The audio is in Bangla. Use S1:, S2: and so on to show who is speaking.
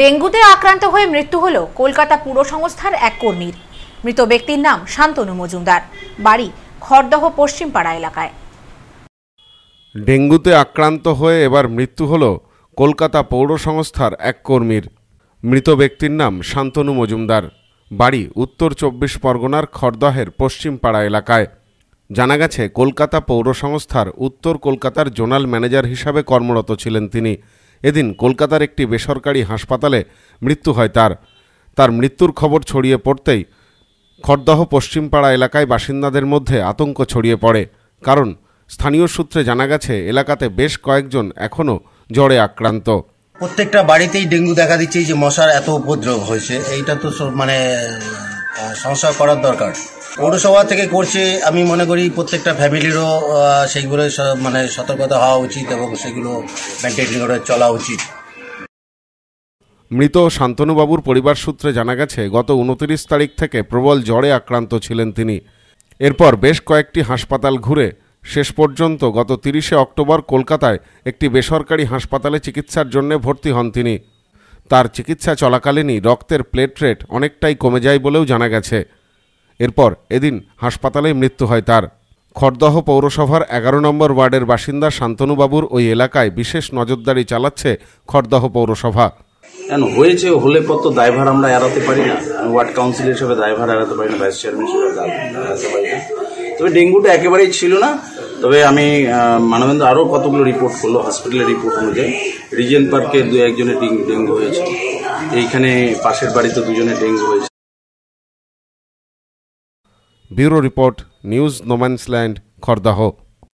S1: ডেঙ্গুতে আক্রান্ত হয়ে মৃত্যু হল কলকাতা পুরসংস্থার এক কর্মীর মৃত ব্যক্তির নাম শান্তনু মজুমদার বাড়ি খড়দহ পশ্চিমপাড়া এলাকায়
S2: ডেঙ্গুতে আক্রান্ত হয়ে এবার মৃত্যু হল কলকাতা পৌরসংস্থার এক কর্মীর মৃত ব্যক্তির নাম শান্তনু মজুমদার বাড়ি উত্তর চব্বিশ পরগনার খড়দহের পশ্চিমপাড়া এলাকায় জানা গেছে কলকাতা পৌরসংস্থার উত্তর কলকাতার জোনাল ম্যানেজার হিসাবে কর্মরত ছিলেন তিনি এদিন কলকাতার একটি বেসরকারি হাসপাতালে মৃত্যু হয় তার তার মৃত্যুর খবর ছড়িয়ে পড়তেই খরদহ পশ্চিমপাড়া এলাকায় বাসিন্দাদের মধ্যে আতঙ্ক ছড়িয়ে পড়ে কারণ স্থানীয় সূত্রে জানা গেছে এলাকাতে বেশ কয়েকজন এখনও জ্বরে আক্রান্ত
S3: প্রত্যেকটা বাড়িতেই ডেঙ্গু দেখা দিচ্ছে যে মশার এত উপদ্রব হয়েছে এইটা তো মানে সংস্কার করার দরকার পৌরসভা থেকে করছে আমি মনে করি প্রত্যেকটা ফ্যামিলিরও সেইগুলো মানে সতর্কতা হওয়া উচিত এবং সেগুলো মেনটেন করে চলা উচিত
S2: মৃত শান্তনুবাবুর পরিবার সূত্রে জানা গেছে গত উনত্রিশ তারিখ থেকে প্রবল জ্বরে আক্রান্ত ছিলেন তিনি এরপর বেশ কয়েকটি হাসপাতাল ঘুরে শেষ পর্যন্ত গত তিরিশে অক্টোবর কলকাতায় একটি বেসরকারি হাসপাতালে চিকিৎসার জন্য ভর্তি হন তিনি তার চিকিৎসা চলাকালীনই রক্তের প্লেটরেট অনেকটাই কমে যায় বলেও জানা গেছে এরপর এদিন হাসপাতালে মৃত্যু হয় তার খড়দহ পৌরসভার এগারো নম্বর ওয়ার্ডের বাসিন্দা শান্তনুবাবুর ওই এলাকায় বিশেষ নজরদারি চালাচ্ছে খড়দহ পৌরসভা
S1: হয়েছে হলে কত দায়ভার আমরা এড়াতে পারি না ওয়ার্ড কাউন্সিল হিসেবে দায়ভার এড়াতে পারি না ভাইস চেয়ারম্যান হিসেবে তবে ডেঙ্গুটা একেবারেই ছিল না তবে আমি মানবেন্দ্র আরও কতগুলো রিপোর্ট করলো হসপিটালের রিপোর্ট অনুযায়ী রিজেন পার্কে দু একজনের ডেঙ্গু হয়েছে এইখানে পাশের বাড়িতে দুজনের
S2: ডেঙ্গু হয়েছে ব্যুরো রিপোর্ট নিউজ নোম্যান্সল্যান্ড খর্দাহ